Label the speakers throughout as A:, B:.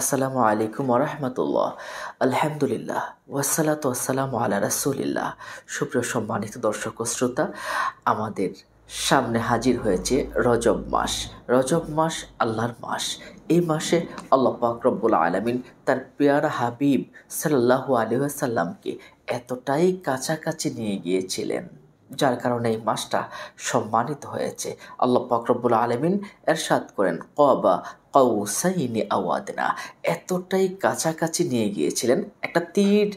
A: আসসালামু আলাইকুম আরহামতুল্লাহ আলহামদুলিল্লাহ ওয়াসালাত ওয়াসালামু আল্লাহ রাসুলিল্লাহ সুপ্রিয় সম্মানিত দর্শক শ্রোতা আমাদের সামনে হাজির হয়েছে রজব মাস রজব মাস আল্লাহর মাস এই মাসে আল্লাহ রব্বুল আলমিন তার পেয়ার হাবিব সাল্লাহু আসাল্লামকে এতটাই কাছাকাছি নিয়ে গিয়েছিলেন যার কারণে এই মাসটা সম্মানিত হয়েছে আল্লাহ ফকরবুল আলমিন এরশাদ করেন কবা কৌসাইনি আওয়াদিনা এতটাই কাছাকাছি নিয়ে গিয়েছিলেন একটা তীর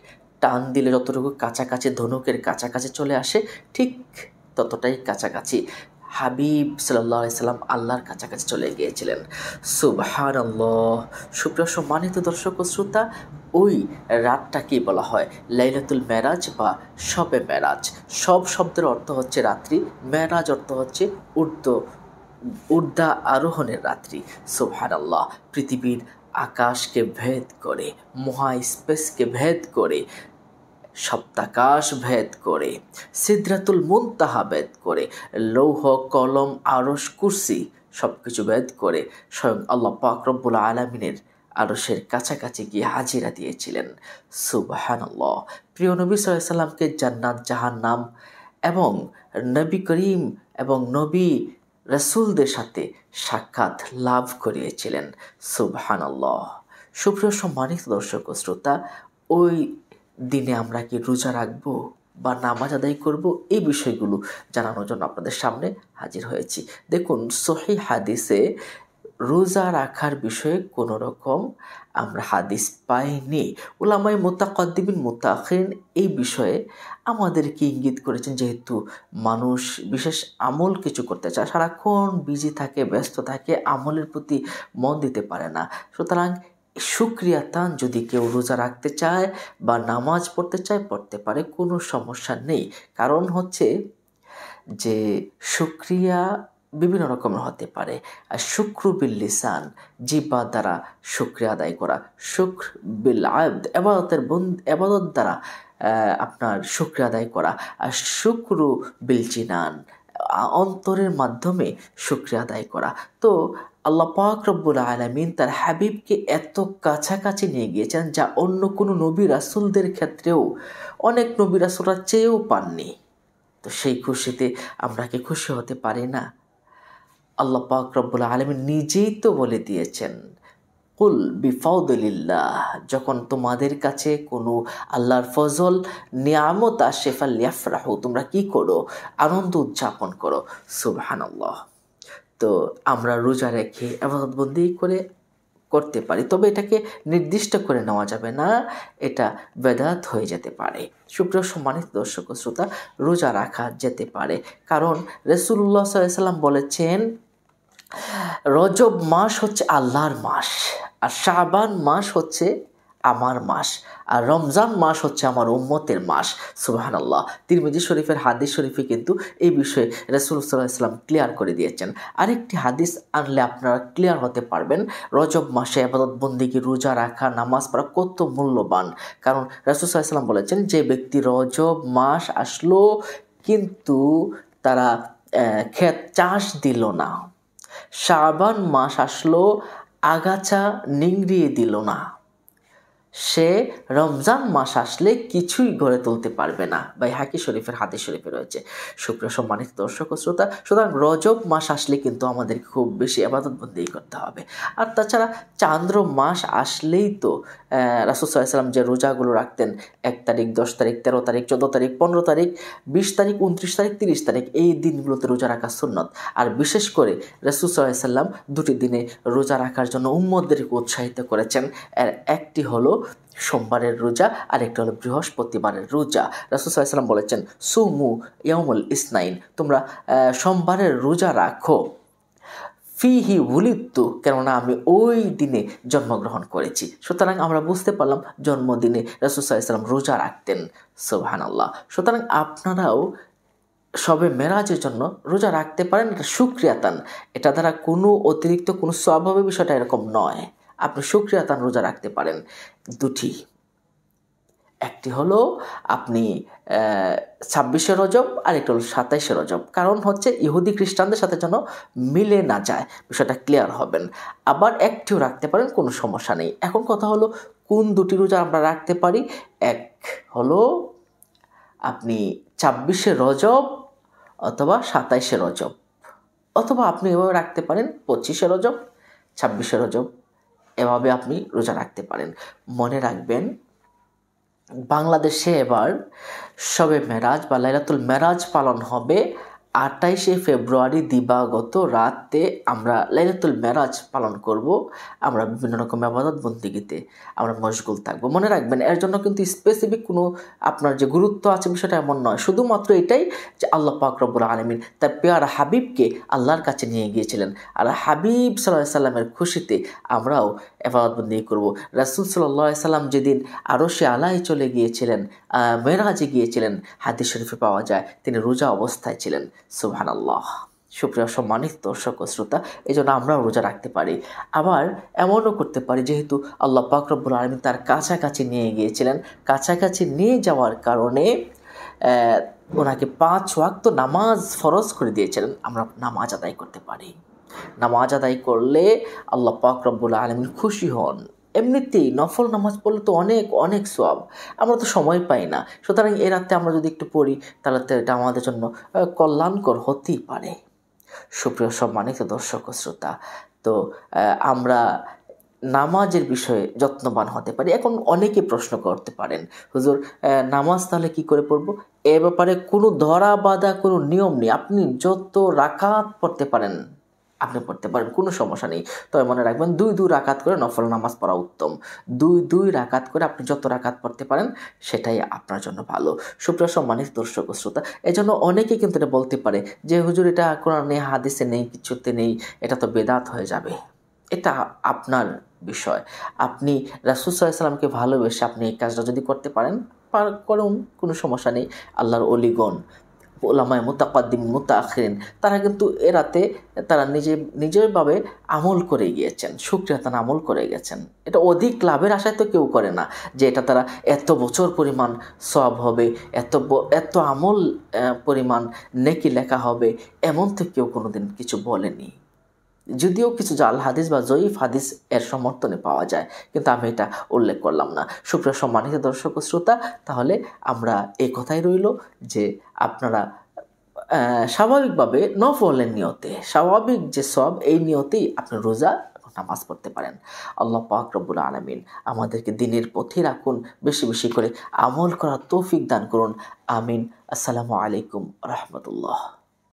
A: টান দিলে যতটুকু কাছাকাছি ধনুকের কাছাকাছি চলে আসে ঠিক ততটাই কাছাকাছি হাবিব সাল্লাহ সাল্লাম আল্লাহর কাছাকাছি চলে গিয়েছিলেন সুবহান সুপ্রিয় সম্মানিত দর্শক ও শ্রোতা ওই রাতটাকেই বলা হয় লাইলাতুল মেরাজ বা শবে মেরাজ সব শব্দের অর্থ হচ্ছে রাত্রি মেরাজ অর্থ হচ্ছে উর্দ উর্দা আরোহণের রাত্রি সোহানাল্লাহ পৃথিবীর আকাশকে ভেদ করে মহা স্পেসকে ভেদ করে সপ্তাকাশ ভেদ করে সিদ্রাতুল মুনতাহা ভেদ করে লৌহ কলম আরস কুর্সি সব কিছু ভেদ করে স্বয়ং আল্লাহ পাকরব্বুল আলমিনের আরসের কাছাকাছি গিয়ে হাজিরা দিয়েছিলেন সুবাহানল্লাহ প্রিয় নবী সাল্লামকে জান্নাত জাহান্নাম এবং নবী করিম এবং নবী রসুলদের সাথে সাক্ষাৎ লাভ করিয়েছিলেন সুবহানাল্লাহ সুপ্রিয় সম্মানিত দর্শক ও শ্রোতা ওই দিনে আমরা কি রোজা রাখব বা নামাজ আদায় করব এই বিষয়গুলো জানানোর জন্য আপনাদের সামনে হাজির হয়েছি দেখুন সহি হাদিসে রোজা রাখার বিষয়ে কোনো রকম আমরা হাদিস পাইনি ওলামাই মোতাকদ্দিবিন মোতাখিন এই বিষয়ে আমাদেরকে ইঙ্গিত করেছেন যেহেতু মানুষ বিশেষ আমল কিছু করতে চায় সারাক্ষণ বিজি থাকে ব্যস্ত থাকে আমলের প্রতি মন দিতে পারে না সুতরাং সুক্রিয়া তান যদি কেউ রোজা রাখতে চায় বা নামাজ পড়তে চায় পড়তে পারে কোনো সমস্যা নেই কারণ হচ্ছে যে সুক্রিয়া বিভিন্ন রকমের হতে পারে আর শুক্র বিল লিসান জিবা দ্বারা শুক্রিয়া আদায় করা শুক্র বিল আয়দ এবাদতের বন্ধ এবাদত দ্বারা আপনার শুক্রিয়া আদায় করা আর শুক্র বিল চিনান অন্তরের মাধ্যমে শুক্রিয়া আদায় করা তো আল্লাহ পাক রব্বুল আলমিন তার হাবিবকে এত কাছাকাছি নিয়ে গিয়েছেন যা অন্য কোনো নবী রাসুলদের ক্ষেত্রেও অনেক নবী রাসুলরা চেয়েও পাননি তো সেই খুশিতে আমরা কি খুশি হতে পারি না আল্লাহ পাক রব্বুল আলমী নিজেই তো বলে দিয়েছেন কুল বিফাউদুলিল্লাহ যখন তোমাদের কাছে কোনো আল্লাহর ফজল নিয়ামত আশেফা লিয়াফরাহু তোমরা কি করো আনন্দ উদযাপন করো সুবহানাল্লাহ তো আমরা রোজা রেখে এবাদবন্দি করে করতে পারি তবে এটাকে নির্দিষ্ট করে নেওয়া যাবে না এটা বেদাত হয়ে যেতে পারে সুপ্রিয় সম্মানিত দর্শক শ্রোতা রোজা রাখা যেতে পারে কারণ রসুল্লাহ সাল্লাম বলেছেন রজব মাস হচ্ছে আল্লাহর মাস আর শাবান মাস হচ্ছে আমার মাস আর রমজান মাস হচ্ছে আমার উম্মতের মাস সুবাহান আল্লাহ তিরমিজি শরীফের হাদিস শরীফে কিন্তু এই বিষয়ে রসুল সাল্লাহ ইসলাম ক্লিয়ার করে দিয়েছেন আরেকটি হাদিস আনলে আপনারা ক্লিয়ার হতে পারবেন রজব মাসে আবাদত বন্দিকে রোজা রাখা নামাজ পড়া কত মূল্যবান কারণ রসুল সাল্লাহ ইসলাম বলেছেন যে ব্যক্তি রজব মাস আসলো কিন্তু তারা ক্ষেত চাষ দিল না শ্রাবণ মাস আসলো আগাছা নিংড়িয়ে দিল না সে রমজান মাস আসলে কিছুই গড়ে তুলতে পারবে না ভাই হাকি শরীফের হাতি শরীফে রয়েছে সুপ্রিয় সম্মানিত দর্শক শ্রোতা সুতরাং রজব মাস আসলে কিন্তু আমাদের খুব বেশি বন্দী করতে হবে আর তাছাড়া চান্দ্র মাস আসলেই তো রাসুসাল্লাম যে রোজাগুলো রাখতেন এক তারিখ দশ তারিখ তেরো তারিখ চোদ্দো তারিখ পনেরো তারিখ বিশ তারিখ উনত্রিশ তারিখ তিরিশ তারিখ এই দিনগুলোতে রোজা রাখা সুন্নত আর বিশেষ করে রাসুসাল্লাম দুটি দিনে রোজা রাখার জন্য উম্মদদেরকে উৎসাহিত করেছেন এর একটি হলো সোমবারের রোজা আর একটা হলো বৃহস্পতিবারের রোজা রাসুল সাল্লাম বলেছেন সুমু ইয়ামুল ইসনাইন তোমরা সোমবারের রোজা রাখো ফি হি উলিত্তু কেননা আমি ওই দিনে জন্মগ্রহণ করেছি সুতরাং আমরা বুঝতে পারলাম জন্মদিনে রাসুসাহ ইসলাম রোজা রাখতেন সোহান আল্লাহ সুতরাং আপনারাও সবে মেরাজের জন্য রোজা রাখতে পারেন এটা সুক্রিয়াতান এটা দ্বারা কোনো অতিরিক্ত কোনো স্বভাবের বিষয়টা এরকম নয় আপনি শুক্রিয়াতান রোজা রাখতে পারেন দুটি একটি হলো আপনি ছাব্বিশে রজব আর একটি হলো সাতাইশে রজব কারণ হচ্ছে ইহুদি খ্রিস্টানদের সাথে যেন মিলে না যায় বিষয়টা ক্লিয়ার হবেন আবার একটিও রাখতে পারেন কোনো সমস্যা নেই এখন কথা হলো কোন দুটি রোজা আমরা রাখতে পারি এক হলো আপনি ছাব্বিশে রজব অথবা সাতাইশে রজব অথবা আপনি এভাবে রাখতে পারেন পঁচিশে রজব ছাব্বিশে রজব এভাবে আপনি রোজা রাখতে পারেন মনে রাখবেন বাংলাদেশে এবার সবে মেরাজ বা লাইলাতুল মেরাজ পালন হবে আটাইশে ফেব্রুয়ারি দিবাগত রাতে আমরা লাইলাতুল মেরাজ পালন করব আমরা বিভিন্ন রকম আবাদত বন্দিগিতে আমরা মশগুল থাকবো মনে রাখবেন এর জন্য কিন্তু স্পেসিফিক কোনো আপনার যে গুরুত্ব আছে বিষয়টা এমন নয় শুধুমাত্র এটাই যে আল্লাহ পাকরবুল আলমিন তার পেয়ার হাবিবকে আল্লাহর কাছে নিয়ে গিয়েছিলেন আর হাবিব সাল্লাহ সাল্লামের খুশিতে আমরাও এফাদত বন্দি করব রাসুল সাল্লাহ সাল্লাম যেদিন আরও সে আলায় চলে গিয়েছিলেন মেরাজে গিয়েছিলেন হাদিস শরীফে পাওয়া যায় তিনি রোজা অবস্থায় ছিলেন সুহান আল্লাহ সুপ্রিয় সম্মানিত দর্শক ও শ্রোতা এই জন্য আমরাও রোজা রাখতে পারি আবার এমনও করতে পারি যেহেতু আল্লাহ পাকরবুল আলমী তার কাছাকাছি নিয়ে গিয়েছিলেন কাছাকাছি নিয়ে যাওয়ার কারণে ওনাকে পাঁচ ওয়াক্ত নামাজ ফরজ করে দিয়েছিলেন আমরা নামাজ আদায় করতে পারি নামাজ আদায় করলে আল্লাহ পাকরবুল আলমী খুশি হন এমনিতেই নফল নামাজ পড়লে তো অনেক অনেক সব আমরা তো সময় পাই না সুতরাং এ রাতে আমরা যদি একটু পড়ি তাহলে তো এটা আমাদের জন্য কল্যাণকর হতেই পারে সুপ্রিয় সম্মানিত দর্শক শ্রোতা তো আমরা নামাজের বিষয়ে যত্নবান হতে পারি এখন অনেকে প্রশ্ন করতে পারেন হুজুর নামাজ তাহলে কি করে পড়বো এ ব্যাপারে কোনো ধরা বাঁধা কোনো নিয়ম নেই আপনি যত রাকাত পড়তে পারেন আপনি পড়তে পারেন কোনো সমস্যা নেই তবে মনে রাখবেন দুই দুই রাকাত করে নফল নামাজ পড়া উত্তম দুই দুই রাকাত করে আপনি যত রাকাত পড়তে পারেন সেটাই আপনার জন্য ভালো সুপ্রিয় সম্মানিত দর্শক শ্রোতা এজন্য অনেকে কিন্তু এটা বলতে পারে যে হুজুর এটা কোরআনে হাদিসে নেই কিছুতে নেই এটা তো বেদাত হয়ে যাবে এটা আপনার বিষয় আপনি রাসুসাহ সাল্লামকে ভালোবেসে আপনি এই কাজটা যদি করতে পারেন করুন কোনো সমস্যা নেই আল্লাহর অলিগণ ওলামায় মোতাকাদ্দিম মোতাখিরিন তারা কিন্তু এরাতে তারা নিজে নিজেরভাবে আমল করে গিয়েছেন সুক্রিয়া তারা আমল করে গেছেন এটা অধিক লাভের আশায় তো কেউ করে না যে এটা তারা এত বছর পরিমাণ সব হবে এত এত আমল পরিমাণ নেকি লেখা হবে এমন তো কেউ কোনোদিন কিছু বলেনি যদিও কিছু জাল হাদিস বা জয়ীফ হাদিস এর সমর্থনে পাওয়া যায় কিন্তু আমি এটা উল্লেখ করলাম না সুপ্রিয় সম্মানিত দর্শক ও শ্রোতা তাহলে আমরা এ কথাই রইল যে আপনারা স্বাভাবিকভাবে নফলের নিয়তে স্বাভাবিক যে সব এই নিয়তেই আপনি রোজা নামাজ পড়তে পারেন আল্লাহ পাক রব্বুল আলমিন আমাদেরকে দিনের পথে রাখুন বেশি বেশি করে আমল করার তৌফিক দান করুন আমিন আসসালামু আলাইকুম রহমতুল্লাহ